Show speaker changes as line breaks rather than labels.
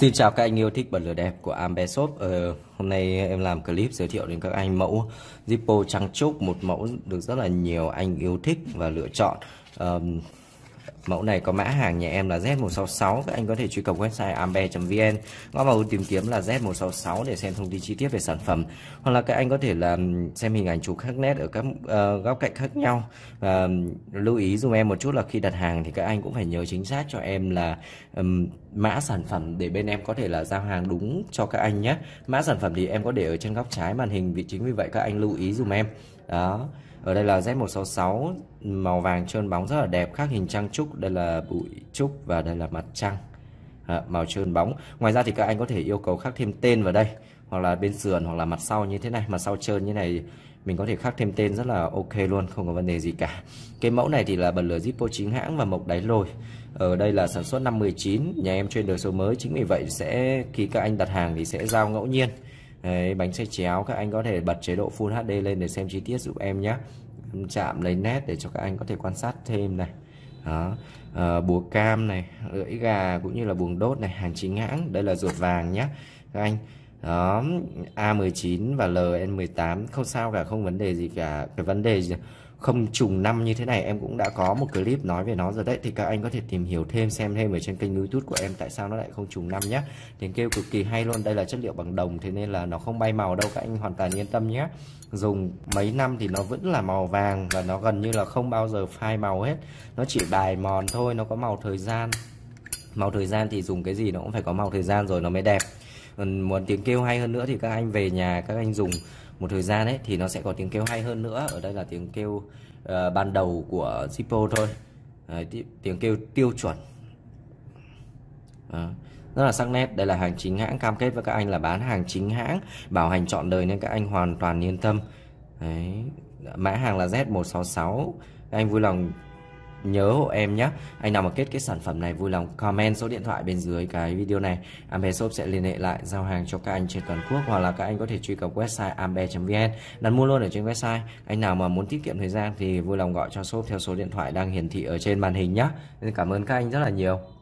Xin chào các anh yêu thích bật lửa đẹp của Ambeshop ờ, Hôm nay em làm clip giới thiệu đến các anh mẫu Zippo trắng trúc Một mẫu được rất là nhiều anh yêu thích và lựa chọn um, Mẫu này có mã hàng nhà em là Z166 Các anh có thể truy cập website ambe.vn Ngõ vào tìm kiếm là Z166 để xem thông tin chi tiết về sản phẩm Hoặc là các anh có thể là xem hình ảnh chụp khác nét ở các uh, góc cạnh khác nhau Và lưu ý dùm em một chút là khi đặt hàng thì các anh cũng phải nhớ chính xác cho em là um, mã sản phẩm để bên em có thể là giao hàng đúng cho các anh nhé Mã sản phẩm thì em có để ở trên góc trái màn hình vì chính vì vậy các anh lưu ý dùm em đó ở đây là Z166 màu vàng trơn bóng rất là đẹp khác hình trang trúc đây là bụi trúc và đây là mặt trăng à, màu trơn bóng ngoài ra thì các anh có thể yêu cầu khắc thêm tên vào đây hoặc là bên sườn hoặc là mặt sau như thế này mặt sau trơn như này mình có thể khắc thêm tên rất là ok luôn không có vấn đề gì cả cái mẫu này thì là bật lửa Zippo chính hãng và mộc đáy lồi ở đây là sản xuất năm 19 nhà em trên đời số mới chính vì vậy sẽ khi các anh đặt hàng thì sẽ giao ngẫu nhiên Đấy, bánh xe chéo các anh có thể bật chế độ Full HD lên để xem chi tiết giúp em nhé chạm lấy nét để cho các anh có thể quan sát thêm này đó à, ờ, búa cam này lưỡi gà cũng như là buồng đốt này hàng chính hãng đây là ruột vàng nhé các anh đó A19 và LN18 không sao cả không vấn đề gì cả cái vấn đề không trùng năm như thế này em cũng đã có một clip nói về nó rồi đấy thì các anh có thể tìm hiểu thêm xem thêm ở trên kênh youtube của em tại sao nó lại không trùng năm nhé tiếng kêu cực kỳ hay luôn đây là chất liệu bằng đồng thế nên là nó không bay màu đâu các anh hoàn toàn yên tâm nhé dùng mấy năm thì nó vẫn là màu vàng và nó gần như là không bao giờ phai màu hết nó chỉ đài mòn thôi nó có màu thời gian màu thời gian thì dùng cái gì nó cũng phải có màu thời gian rồi nó mới đẹp còn muốn tiếng kêu hay hơn nữa thì các anh về nhà các anh dùng một thời gian ấy thì nó sẽ có tiếng kêu hay hơn nữa ở đây là tiếng kêu uh, ban đầu của Zippo thôi Đấy, tiếng kêu tiêu chuẩn Đó. rất là sắc nét đây là hàng chính hãng cam kết với các anh là bán hàng chính hãng bảo hành trọn đời nên các anh hoàn toàn yên tâm Đấy. mã hàng là Z166 các anh vui lòng nhớ hộ em nhé anh nào mà kết cái sản phẩm này vui lòng comment số điện thoại bên dưới cái video này ambe shop sẽ liên hệ lại giao hàng cho các anh trên toàn quốc hoặc là các anh có thể truy cập website ambe vn đặt mua luôn ở trên website anh nào mà muốn tiết kiệm thời gian thì vui lòng gọi cho shop theo số điện thoại đang hiển thị ở trên màn hình nhé cảm ơn các anh rất là nhiều